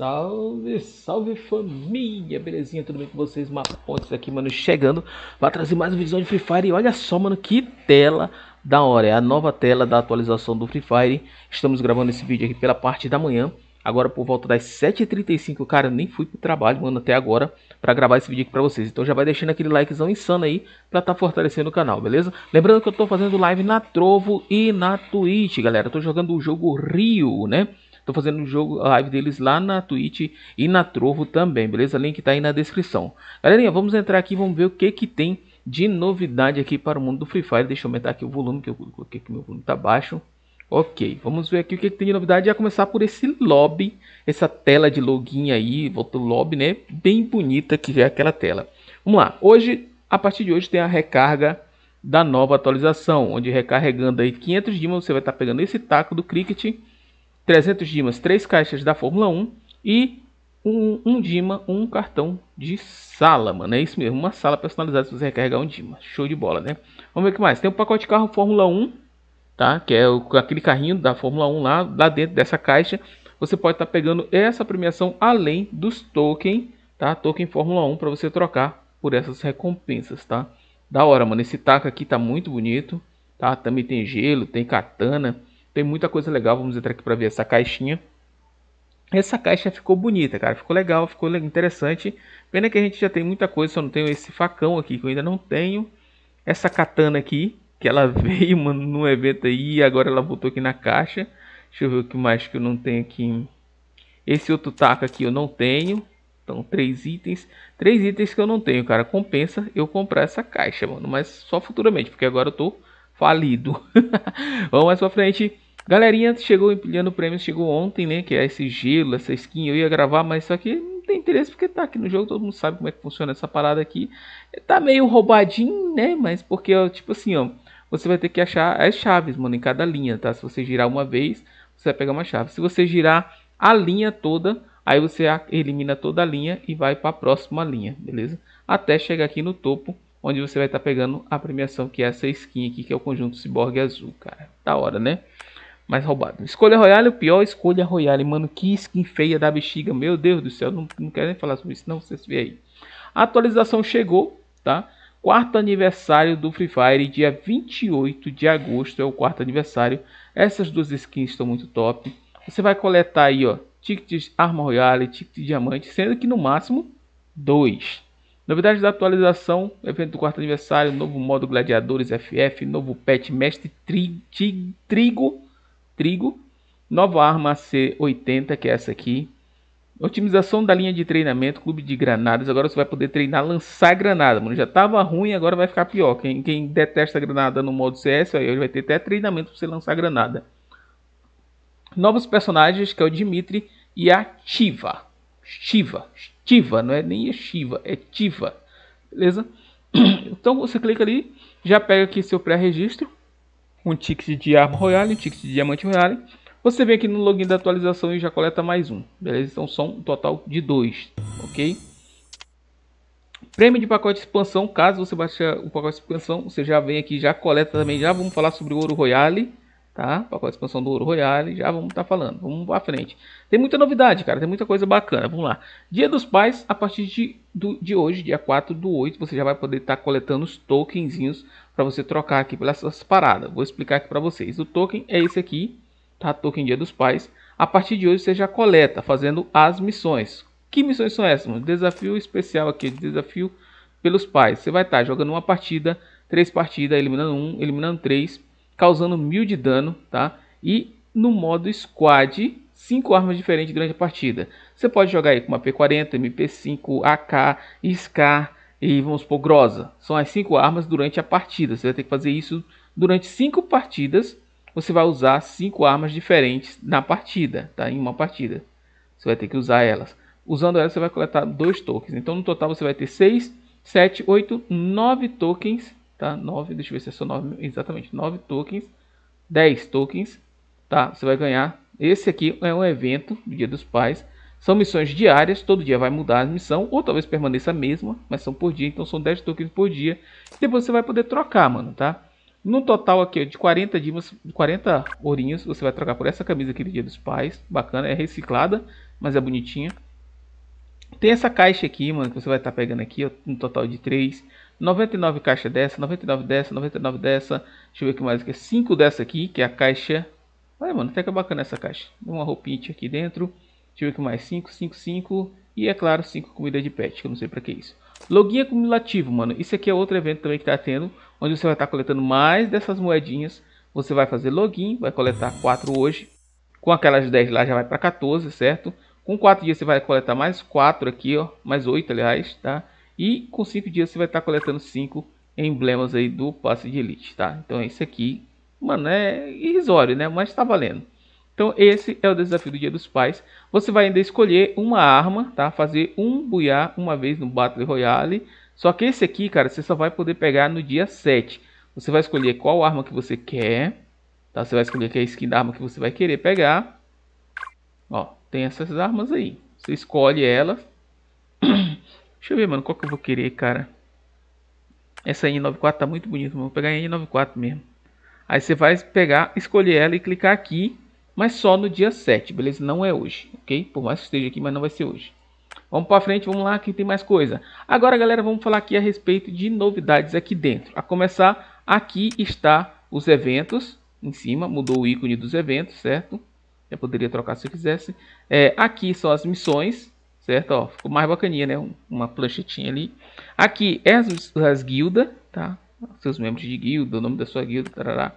Salve, salve família, belezinha? Tudo bem com vocês? Mapontes aqui, mano, chegando para trazer mais um vídeo de Free Fire. E olha só, mano, que tela da hora! É a nova tela da atualização do Free Fire. Estamos gravando esse vídeo aqui pela parte da manhã. Agora por volta das 7h35, cara, eu nem fui pro trabalho, mano, até agora para gravar esse vídeo aqui pra vocês. Então já vai deixando aquele likezão insano aí pra tá fortalecendo o canal, beleza? Lembrando que eu tô fazendo live na Trovo e na Twitch, galera. Eu tô jogando o jogo Rio, né? Estou fazendo o jogo, a live deles lá na Twitch e na Trovo também, beleza? Link está aí na descrição. Galerinha, vamos entrar aqui, vamos ver o que que tem de novidade aqui para o mundo do Free Fire. Deixa eu aumentar aqui o volume, que eu coloquei que meu volume está baixo. Ok, vamos ver aqui o que, que tem de novidade. A começar por esse lobby, essa tela de login aí, volta o lobby, né? Bem bonita que é aquela tela. Vamos lá, hoje, a partir de hoje tem a recarga da nova atualização, onde recarregando aí 500 dimas, você vai estar tá pegando esse taco do cricket 300 dimas, 3 caixas da Fórmula 1 e um, um dima, um cartão de sala, mano. É isso mesmo, uma sala personalizada se você recarregar um dima. Show de bola, né? Vamos ver o que mais. Tem um pacote de carro Fórmula 1, tá? Que é o, aquele carrinho da Fórmula 1 lá, lá dentro dessa caixa. Você pode estar tá pegando essa premiação além dos tokens, tá? Token Fórmula 1 para você trocar por essas recompensas, tá? Da hora, mano. Esse taco aqui tá muito bonito, tá? Também tem gelo, tem katana tem muita coisa legal, vamos entrar aqui para ver essa caixinha. Essa caixa ficou bonita, cara. Ficou legal, ficou interessante. Pena que a gente já tem muita coisa, só não tenho esse facão aqui, que eu ainda não tenho. Essa katana aqui, que ela veio, mano, no evento aí e agora ela botou aqui na caixa. Deixa eu ver o que mais que eu não tenho aqui. Esse outro taco aqui eu não tenho. Então, três itens. Três itens que eu não tenho, cara. Compensa eu comprar essa caixa, mano. Mas só futuramente, porque agora eu tô falido. Vamos mais pra frente. Galerinha, chegou empilhando prêmios, chegou ontem, né? Que é esse gelo, essa skin. Eu ia gravar, mas só que não tem interesse porque tá aqui no jogo, todo mundo sabe como é que funciona essa parada aqui. Tá meio roubadinho, né? Mas porque, ó, tipo assim, ó. Você vai ter que achar as chaves, mano, em cada linha, tá? Se você girar uma vez, você vai pegar uma chave. Se você girar a linha toda, aí você elimina toda a linha e vai para a próxima linha, beleza? Até chegar aqui no topo onde você vai estar tá pegando a premiação que é essa skin aqui, que é o conjunto Cyborg Azul, cara. Da hora, né? Mas roubado. Escolha Royale, o pior escolha Royale, mano. Que skin feia da bexiga, meu Deus do céu. Não, não quero nem falar sobre isso, não. Vocês veem aí. A atualização chegou, tá? Quarto aniversário do Free Fire, dia 28 de agosto é o quarto aniversário. Essas duas skins estão muito top. Você vai coletar aí, ó, tickets Arma Royale, ticket Diamante, sendo que no máximo dois, Novidades da atualização, evento do quarto aniversário, novo modo Gladiadores FF, novo pet Mestre tri, tri, Trigo, Trigo, nova arma C80, que é essa aqui. Otimização da linha de treinamento, clube de granadas. Agora você vai poder treinar, lançar granada, mano. Já tava ruim, agora vai ficar pior. Quem, quem detesta granada no modo CS, aí vai ter até treinamento para você lançar granada. Novos personagens, que é o Dimitri e a Shiva. Shiva. Tiva, não é nem Shiva, é Tiva, beleza? Então você clica ali, já pega aqui seu pré-registro, um ticket de arma royale, um ticket de diamante royale. Você vem aqui no login da atualização e já coleta mais um, beleza? Então são um total de dois, ok? Prêmio de pacote de expansão, caso você baixe o pacote de expansão, você já vem aqui, já coleta também, já vamos falar sobre o ouro royale, tá? Pacote de expansão do Ouro Royale, já vamos estar tá falando. Vamos para frente. Tem muita novidade, cara, tem muita coisa bacana. Vamos lá. Dia dos Pais, a partir de, do, de hoje, dia 4 do 8, você já vai poder estar tá coletando os tokenzinhos para você trocar aqui pelas paradas. Vou explicar aqui para vocês. O token é esse aqui, tá? Token Dia dos Pais. A partir de hoje você já coleta fazendo as missões. Que missões são essas? Um desafio especial aqui, desafio pelos pais. Você vai estar tá jogando uma partida, três partidas, eliminando um, eliminando três causando mil de dano, tá? E no modo squad, cinco armas diferentes durante a partida. Você pode jogar aí com uma P40, MP5, AK, SCAR e vamos supor Grosa. São as cinco armas durante a partida. Você vai ter que fazer isso durante cinco partidas. Você vai usar cinco armas diferentes na partida, tá? Em uma partida. Você vai ter que usar elas. Usando elas, você vai coletar dois tokens. Então, no total, você vai ter seis, sete, oito, nove tokens tá? 9, deixa eu ver se é só 9, exatamente, 9 tokens, 10 tokens, tá? Você vai ganhar. Esse aqui é um evento do Dia dos Pais. São missões diárias, todo dia vai mudar a missão, ou talvez permaneça a mesma, mas são por dia, então são 10 tokens por dia. Depois você vai poder trocar, mano, tá? No total aqui, de 40 dimas, 40 ourinhos, você vai trocar por essa camisa aqui do Dia dos Pais. Bacana, é reciclada, mas é bonitinha. Tem essa caixa aqui, mano, que você vai estar tá pegando aqui, ó, um total de 3. 99 caixa dessa, 99 dessa, 99 dessa. Deixa eu ver o que mais aqui. 5 dessa aqui, que é a caixa. Olha, mano, até que é bacana essa caixa. Uma roupinha aqui dentro. Deixa eu ver o que mais. 5, 5, 5. E é claro, 5 comida de pet, que eu não sei pra que é isso. Login acumulativo, mano. Isso aqui é outro evento também que tá tendo. Onde você vai estar tá coletando mais dessas moedinhas. Você vai fazer login, vai coletar 4 hoje. Com aquelas 10 lá já vai para 14, certo? Com 4 dias você vai coletar mais 4 aqui, ó. Mais 8, aliás, tá? E com 5 dias você vai estar coletando 5 emblemas aí do passe de elite, tá? Então esse aqui, mano, é irrisório, né? Mas tá valendo. Então esse é o desafio do Dia dos Pais. Você vai ainda escolher uma arma, tá? Fazer um buiá uma vez no Battle Royale. Só que esse aqui, cara, você só vai poder pegar no dia 7. Você vai escolher qual arma que você quer, tá? Você vai escolher que é a skin da arma que você vai querer pegar. Ó, tem essas armas aí. Você escolhe elas Deixa eu ver, mano, qual que eu vou querer, cara. Essa N94 tá muito bonita, mano. Vou pegar a N94 mesmo. Aí você vai pegar, escolher ela e clicar aqui, mas só no dia 7, beleza? Não é hoje, ok? Por mais que esteja aqui, mas não vai ser hoje. Vamos para frente, vamos lá, que tem mais coisa. Agora, galera, vamos falar aqui a respeito de novidades aqui dentro. A começar, aqui está os eventos, em cima, mudou o ícone dos eventos, certo? Eu poderia trocar se eu quisesse. É, aqui são as missões, certo? Ó, ficou mais bacaninha, né? Uma planchetinha ali. Aqui é as, as guildas, tá? Seus membros de guilda, o nome da sua guilda, tarará.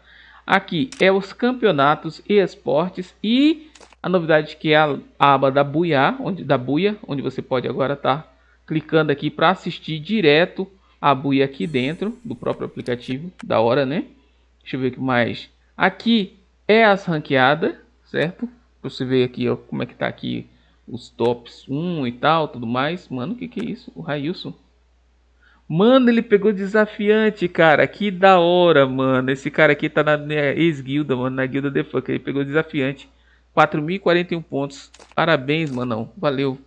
Aqui é os campeonatos e esportes e a novidade que é a, aba da Buia, onde da Buia, onde você pode agora estar tá clicando aqui para assistir direto a Buia aqui dentro do próprio aplicativo, da hora, né? Deixa eu ver o que mais. Aqui é as ranqueadas, certo? Você vê aqui ó, como é que tá aqui os tops 1 e tal, tudo mais. Mano, o que, que é isso? O Railson. Mano, ele pegou desafiante, cara. Que da hora, mano. Esse cara aqui tá na né, ex-guilda, mano. Na guilda The Fuck. Ele pegou desafiante. 4.041 pontos. Parabéns, manão. Valeu.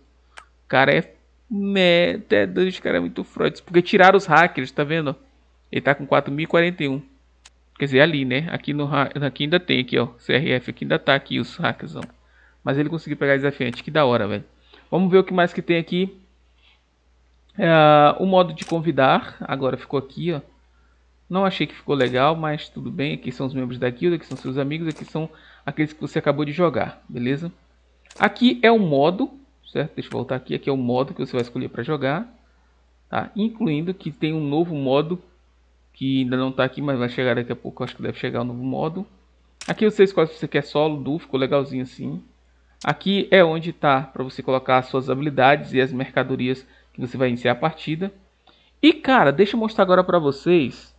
Cara, é... Né, até dois cara é muito forte. Porque tiraram os hackers, tá vendo? Ele tá com 4.041. Quer dizer, ali, né? Aqui, no, aqui ainda tem, aqui, ó. CRF. Aqui ainda tá aqui os hackers, ó. Mas ele conseguiu pegar desafiante. Que da hora, velho. Vamos ver o que mais que tem aqui. É, o modo de convidar. Agora ficou aqui, ó. Não achei que ficou legal, mas tudo bem. Aqui são os membros da guilda, aqui são seus amigos, aqui são aqueles que você acabou de jogar, beleza? Aqui é o modo, certo? Deixa eu voltar aqui. Aqui é o modo que você vai escolher para jogar. Tá? Incluindo que tem um novo modo que ainda não está aqui, mas vai chegar daqui a pouco. Acho que deve chegar o um novo modo. Aqui você escolhe se você quer solo, duo, ficou legalzinho assim. Aqui é onde está para você colocar as suas habilidades e as mercadorias que você vai iniciar a partida. E cara, deixa eu mostrar agora para vocês.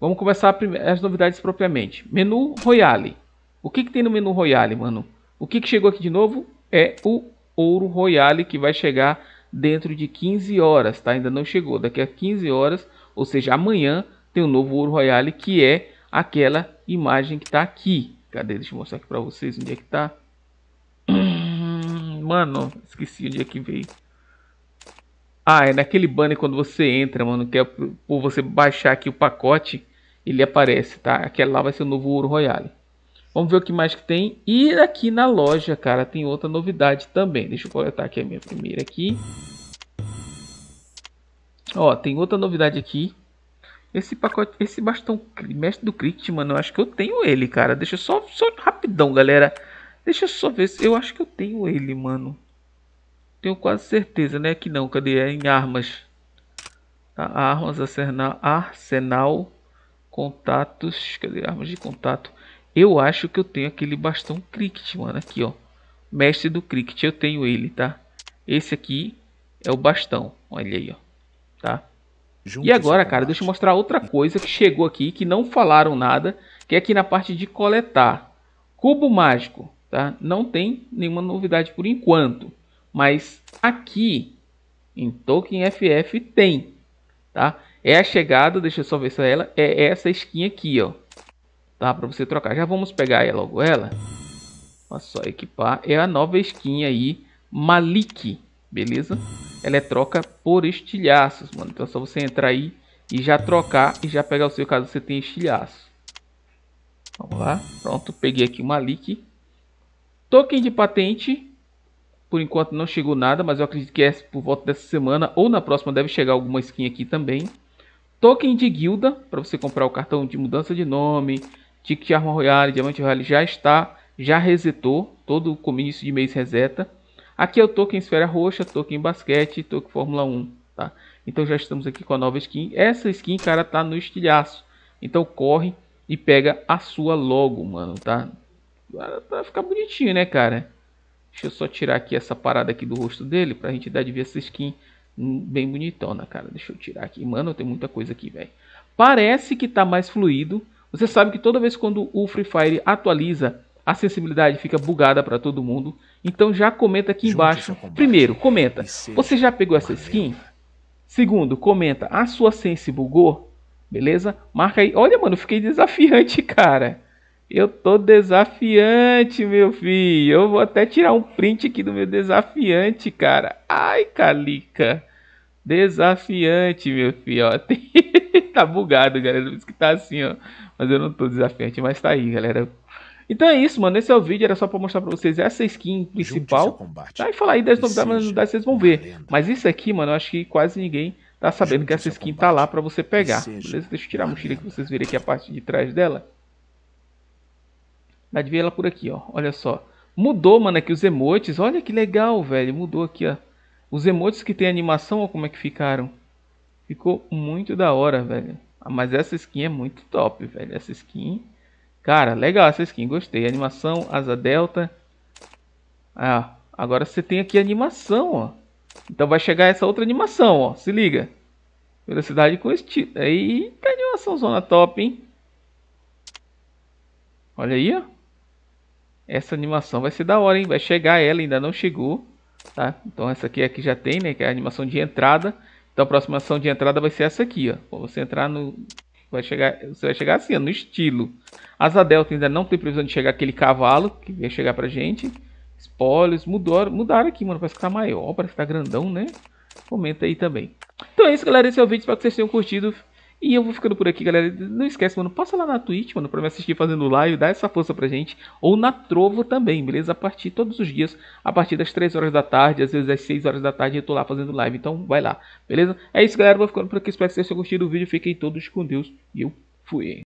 Vamos começar as novidades propriamente. Menu Royale. O que, que tem no menu Royale, mano? O que, que chegou aqui de novo é o Ouro Royale que vai chegar dentro de 15 horas, tá? Ainda não chegou. Daqui a 15 horas, ou seja, amanhã, tem o um novo Ouro Royale que é aquela imagem que está aqui. Cadê? Deixa eu mostrar aqui para vocês onde é que está. Mano, esqueci o dia que veio. Ah, é naquele banner quando você entra, mano, que é por você baixar aqui o pacote, ele aparece, tá? Aquela lá vai ser o novo Ouro Royale. Vamos ver o que mais que tem. E aqui na loja, cara, tem outra novidade também. Deixa eu coletar aqui a minha primeira aqui. Ó, tem outra novidade aqui. Esse pacote, esse bastão mestre do Crit, mano, eu acho que eu tenho ele, cara. Deixa eu só, só rapidão, galera. Deixa eu só ver se. Eu acho que eu tenho ele, mano. Tenho quase certeza, né? Que não. Cadê? É em armas. Tá? Armas, arsenal, arsenal, contatos. Cadê? Armas de contato. Eu acho que eu tenho aquele bastão cricket, mano. Aqui, ó. Mestre do cricket. Eu tenho ele, tá? Esse aqui é o bastão. Olha aí, ó. Tá? Juntos e agora, cara, deixa eu mostrar outra coisa que chegou aqui, que não falaram nada, que é aqui na parte de coletar. Cubo mágico. Tá? Não tem nenhuma novidade por enquanto, mas aqui em Token FF tem, tá? É a chegada, deixa eu só ver se é ela é essa skin aqui, ó. Tá para você trocar. Já vamos pegar ela logo ela. Olha só equipar, é a nova skin aí, Malik, beleza? Ela é troca por estilhaços, mano. Então é só você entrar aí e já trocar e já pegar o seu caso você tem estilhaço. Vamos lá. Pronto, peguei aqui o Malik. Token de patente, por enquanto não chegou nada, mas eu acredito que é por volta dessa semana ou na próxima deve chegar alguma skin aqui também. Token de guilda, para você comprar o cartão de mudança de nome, ticket de arma royale, diamante royale já está, já resetou, todo o começo de mês reseta. Aqui é o token esfera roxa, token basquete, token fórmula 1, tá? Então já estamos aqui com a nova skin. Essa skin, cara, tá no estilhaço. Então corre e pega a sua logo, mano, tá? Vai ficar bonitinho, né, cara? Deixa eu só tirar aqui essa parada aqui do rosto dele pra gente dar de ver essa skin bem bonitona, cara. Deixa eu tirar aqui. Mano, tem muita coisa aqui, velho. Parece que tá mais fluido. Você sabe que toda vez quando o Free Fire atualiza, a acessibilidade fica bugada para todo mundo. Então já comenta aqui embaixo. Primeiro, comenta. Você já pegou essa skin? Segundo, comenta. A sua sense bugou? Beleza? Marca aí. Olha, mano, fiquei desafiante, cara. Eu tô desafiante, meu filho. Eu vou até tirar um print aqui do meu desafiante, cara. Ai, Calica. Desafiante, meu filho. Ó, tem... tá bugado, galera. Por isso que tá assim, ó. Mas eu não tô desafiante, mas tá aí, galera. Então é isso, mano. Esse é o vídeo. Era só pra mostrar pra vocês essa skin principal. tá? E falar aí das novidades, mas vocês vão é ver. Mas isso aqui, mano, eu acho que quase ninguém tá sabendo Junte que essa skin combate, tá lá pra você pegar. Beleza? Deixa eu tirar a mochila que vocês verem aqui a parte de trás dela. Dá de ver ela por aqui, ó. Olha só. Mudou, mano, aqui os emotes. Olha que legal, velho. Mudou aqui, ó. Os emotes que tem animação, ó, como é que ficaram. Ficou muito da hora, velho. Ah, mas essa skin é muito top, velho. Essa skin... Cara, legal essa skin. Gostei. Animação, asa delta. Ah, agora você tem aqui animação, ó. Então vai chegar essa outra animação, ó. Se liga. Velocidade com estilo. Eita, animação zona top, hein? Olha aí, ó. Essa animação vai ser da hora, hein? Vai chegar ela, ainda não chegou. Tá? Então essa aqui, é aqui já tem, né? Que é a animação de entrada. Então a próxima ação de entrada vai ser essa aqui, ó. você entrar no... Vai chegar, você vai chegar assim, ó, no estilo. Asa Delta ainda não tem previsão de chegar aquele cavalo que vai chegar pra gente. Spoilers, mudaram, mudaram aqui, mano. Parece que tá maior, parece que tá grandão, né? Comenta aí também. Então é isso, galera. Esse é o vídeo. Espero que vocês tenham curtido. E eu vou ficando por aqui, galera. Não esquece, mano, passa lá na Twitch, mano, pra me assistir fazendo live, dá essa força pra gente. Ou na Trovo também, beleza? A partir todos os dias, a partir das 3 horas da tarde, às vezes às 6 horas da tarde, eu tô lá fazendo live. Então vai lá, beleza? É isso, galera. Vou ficando por aqui. Espero que vocês tenham gostado do vídeo. Fiquem todos com Deus. E eu fui.